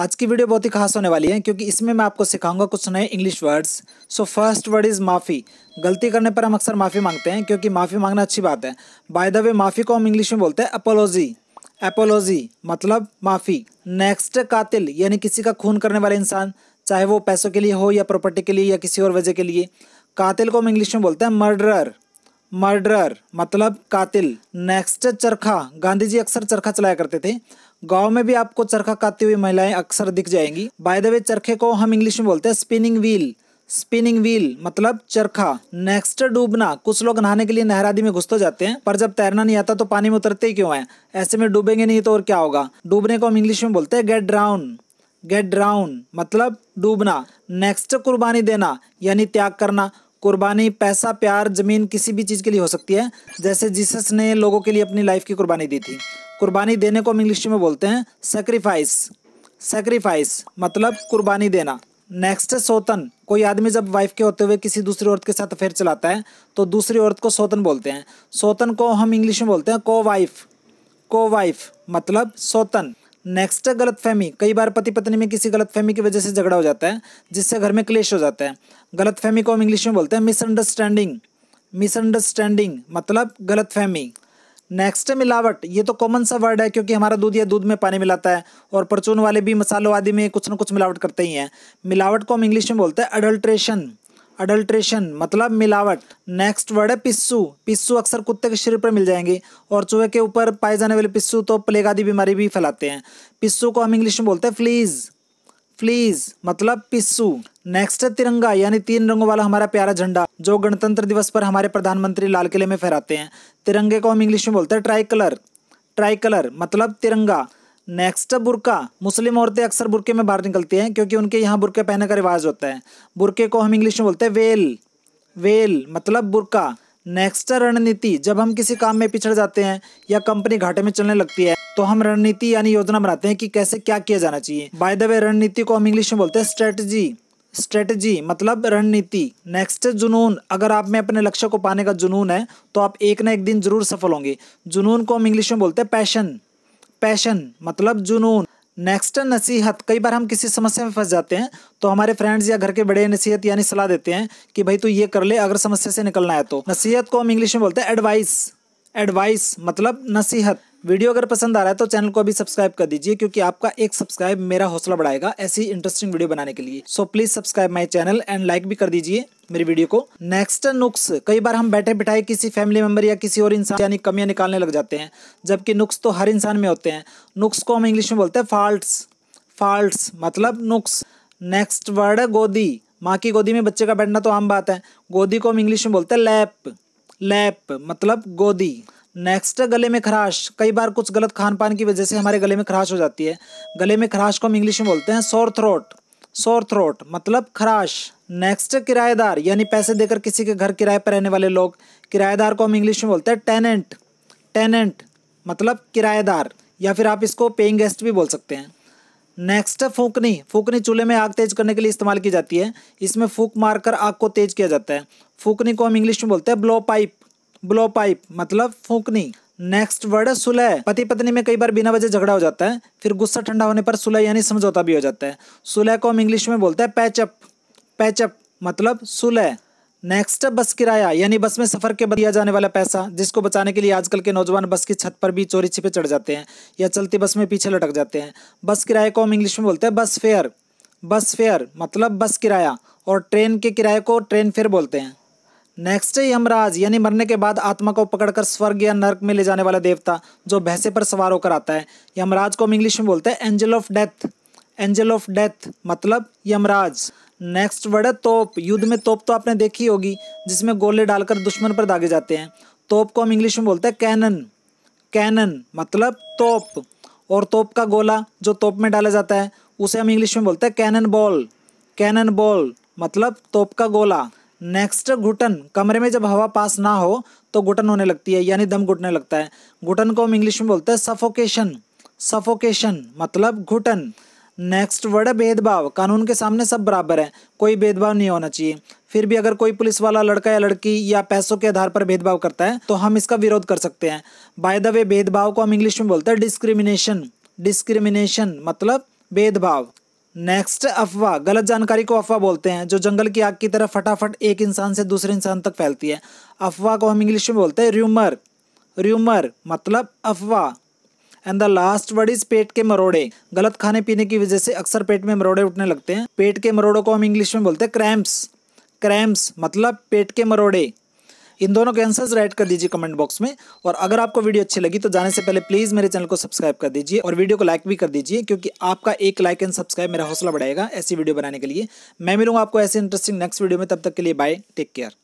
आज की वीडियो बहुत ही खास होने वाली है क्योंकि इसमें मैं आपको सिखाऊंगा कुछ नए English words so first word is माफ़ी गलती करने पर हम अक्सर माफ़ी मांगते हैं क्योंकि माफ़ी मांगना अच्छी बात है बाय द वे माफ़ी को हम इंग्लिश में बोलते हैं अपोलोजी अपोलोजी मतलब माफ़ी नेक्स्ट कातिल यानी किसी का खून करने वाला इंसान चाहे वो पैसों के लिए हो या प्रॉपर्टी के लिए या किसी और वजह के लिए कातिल को हम इंग्लिश में बोलते हैं मर्डरर मर्डरर मतलब कातिल नेक्स्ट चरखा गांधी जी अक्सर चरखा चलाया करते थे गांव में भी आपको चरखा काटती हुई महिलाएं अक्सर दिख जाएंगी बाय द वे चरखे को हम इंग्लिश में बोलते हैं स्पिनिंग व्हील स्पिनिंग व्हील मतलब चरखा नेक्स्ट डूबना कुछ लोग नहाने के लिए नहरादी में घुसते जाते हैं पर जब तैरना नहीं आता तो पानी में उतरते ही क्यों है ऐसे में डूबेंगे नहीं तो और क्या होगा डूबने को हम इंग्लिश में बोलते हैं गेट ड्राउन गेट ड्राउन मतलब डूबना नेक्स्ट कुर्बानी देना यानी त्याग करना कुर्बानी पैसा प्यार ज़मीन किसी भी चीज़ के लिए हो सकती है जैसे जीसस ने लोगों के लिए अपनी लाइफ की कुर्बानी दी थी कुर्बानी देने को हम इंग्लिश में बोलते हैं सेक्रीफाइस सेक्रीफाइस मतलब कुर्बानी देना नेक्स्ट है सोतन कोई आदमी जब वाइफ के होते हुए किसी दूसरी औरत के साथ अफेयर चलाता है तो दूसरी औरत को सोतन बोलते हैं सोतन को हम इंग्लिश में बोलते हैं को वाइफ को वाइफ मतलब सोतन नेक्स्ट है गलतफहमी कई बार पति पत्नी में किसी गलतफहमी की वजह से झगड़ा हो जाता है जिससे घर में क्लेश हो जाता है गलत फहमी को हम इंग्लिश में बोलते हैं मिसअंडरस्टैंडिंग मिसअंडरस्टैंडिंग मतलब गलत फहमी नेक्स्ट है मिलावट ये तो कॉमन सा वर्ड है क्योंकि हमारा दूध या दूध में पानी मिलाता है और परचून वाले भी मसालों आदि में कुछ ना कुछ मिलावट करते ही हैं मिलावट को हम इंग्लिश में बोलते हैं अडल्ट्रेशन अडल्ट्रेशन मतलब मिलावट नेक्स्ट वर्ड है पिस्सू पिस्सू अक्सर कुत्ते के शरीर पर मिल जाएंगे और चूहे के ऊपर पाए जाने वाले पिस्सू तो प्लेग आदि बीमारी भी फैलाते हैं पिस्सू को हम इंग्लिश में बोलते हैं फ्लीज़ फ्लीज मतलब पिस्सू नेक्स्ट है तिरंगा यानी तीन रंगों वाला हमारा प्यारा झंडा जो गणतंत्र दिवस पर हमारे प्रधानमंत्री लाल किले में फहराते हैं तिरंगे को हम इंग्लिश में बोलते हैं ट्राई कलर ट्राई कलर मतलब तिरंगा नेक्स्ट बुरका मुस्लिम औरतें अक्सर बुरके में बाहर निकलती हैं क्योंकि उनके यहाँ बुरके पहने का रिवाज होता है बुरके को हम इंग्लिश में बोलते हैं वेल वेल मतलब बुरका नेक्स्ट रणनीति जब हम किसी काम में पिछड़ जाते हैं या कंपनी घाटे में चलने लगती है तो हम रणनीति यानी योजना बनाते हैं कि कैसे क्या किया जाना चाहिए बाय द वे रणनीति को हम इंग्लिश में बोलते हैं स्ट्रेटजी स्ट्रेटजी मतलब रणनीति नेक्स्ट जुनून अगर आप में अपने लक्ष्य को पाने का जुनून है तो आप एक ना एक दिन जरूर सफल होंगे जुनून को हम इंग्लिश में बोलते हैं पैशन पैशन मतलब जुनून नेक्स्ट नसीहत कई बार हम किसी समस्या में फंस जाते हैं तो हमारे फ्रेंड्स या घर के बड़े नसीहत यानी सलाह देते हैं कि भाई तू ये कर ले अगर समस्या से निकलना है तो नसीहत को हम इंग्लिश में बोलते हैं एडवाइस एडवाइस मतलब नसीहत वीडियो अगर पसंद आ रहा है तो चैनल को अभी सब्सक्राइब कर दीजिए क्योंकि आपका एक सब्सक्राइब मेरा हौसला बढ़ाएगा ऐसी इंटरेस्टिंग वीडियो बनाने के लिए so please subscribe my channel and like भी कर दीजिए मेरी वीडियो को नेक्स्ट नुक्स कई बार हम बैठे बिठाए किसी फैमिली मेंबर या किसी और इंसान यानी कमियां निकालने लग जाते हैं जबकि नुक्स तो हर इंसान में होते हैं नुक्स को हम इंग्लिश में बोलते हैं फॉल्ट्स फॉल्ट्स मतलब नुक्स नेक्स्ट वर्ड है गोदी माँ की गोदी में बच्चे का बैठना तो आम बात है गोदी को हम इंग्लिश में बोलते हैं लैप लैप मतलब गोदी नेक्स्ट गले में खराश कई बार कुछ गलत खान पान की वजह से हमारे गले में खराश हो जाती है गले में खराश को हम इंग्लिश में बोलते हैं सोर थ्रोट सोर थ्रोट मतलब खराश नेक्स्ट किराएदार यानी पैसे देकर किसी के घर किराए पर रहने वाले लोग किराएदार को हम इंग्लिश में बोलते हैं टेनेंट टेनेंट मतलब किराएदार या फिर आप इसको पेइंग गेस्ट भी बोल सकते हैं नेक्स्ट फूकनी फूकनी चूल्हे में आग तेज करने के लिए इस्तेमाल की जाती है इसमें फूक मारकर आग को तेज किया जाता है फूकनी को हम इंग्लिश में बोलते हैं ब्लो पाइप ब्लो पाइप मतलब फूकनी नेक्स्ट वर्ड है सुलह पति पत्नी में कई बार बिना वजह झगड़ा हो जाता है फिर गुस्सा ठंडा होने पर सुलह यानी समझौता भी हो जाता है सुलह को हम इंग्लिश में बोलते हैं पैचअप पैचअप मतलब सुलह नेक्स्ट है बस किराया यानी बस में सफर के बदिया जाने वाला पैसा जिसको बचाने के लिए आजकल के नौजवान बस की छत पर भी चोरी छिपे चढ़ जाते हैं या चलती बस में पीछे लटक जाते हैं बस किराए को हम इंग्लिश में बोलते हैं बस फेयर बस फेयर मतलब बस किराया और ट्रेन के किराए को ट्रेन फेयर बोलते हैं नेक्स्ट है यमराज यानी मरने के बाद आत्मा को पकड़कर स्वर्ग या नर्क में ले जाने वाला देवता जो भैंसे पर सवार होकर आता है यमराज को हम इंग्लिश में बोलते हैं angel of death angel of death मतलब यमराज नेक्स्ट वर्ड है तोप युद्ध में तोप तो आपने देखी होगी जिसमें गोले डालकर दुश्मन पर दागे जाते हैं तोप को हम इंग्लिश में बोलते हैं कैनन कैनन मतलब तोप और तोप का गोला जो तोप में डाला जाता है उसे हम इंग्लिश में बोलते हैं कैनन बॉल कैनन बॉल मतलब तोप का गोला नेक्स्ट घुटन कमरे में जब हवा पास ना हो तो घुटन होने लगती है यानी दम घुटने लगता है घुटन को हम इंग्लिश में बोलते हैं सफोकेशन सफोकेशन मतलब घुटन नेक्स्ट वर्ड है भेदभाव कानून के सामने सब बराबर है कोई भेदभाव नहीं होना चाहिए फिर भी अगर कोई पुलिस वाला लड़का या लड़की या पैसों के आधार पर भेदभाव करता है तो हम इसका विरोध कर सकते हैं बाय द वे भेदभाव को हम इंग्लिश में बोलते हैं डिस्क्रिमिनेशन डिस्क्रिमिनेशन मतलब भेदभाव नेक्स्ट अफवाह गलत जानकारी को अफवाह बोलते हैं जो जंगल की आग की तरह फटाफट एक इंसान से दूसरे इंसान तक फैलती है अफवाह को हम इंग्लिश में बोलते हैं र्यूमर र्यूमर मतलब अफवाह and the last word is पेट के मरोड़े गलत खाने पीने की वजह से अक्सर पेट में मरोड़े उठने लगते हैं पेट के मरोड़ों को हम इंग्लिश में बोलते हैं क्रैम्प्स क्रैम्प्स मतलब पेट के मरोड़े इन दोनों के आंसर्स राइट कर दीजिए कमेंट बॉक्स में और अगर आपको वीडियो अच्छी लगी तो जाने से पहले प्लीज़ मेरे चैनल को सब्सक्राइब कर दीजिए और वीडियो को लाइक भी कर दीजिए क्योंकि आपका एक लाइक एंड सब्सक्राइब मेरा हौसला बढ़ाएगा ऐसी वीडियो बनाने के लिए मैं मिलूंगा आपको ऐसे इंटरेस्टिंग नेक्स्ट वीडियो में तब तक के लिए बाय टेक केयर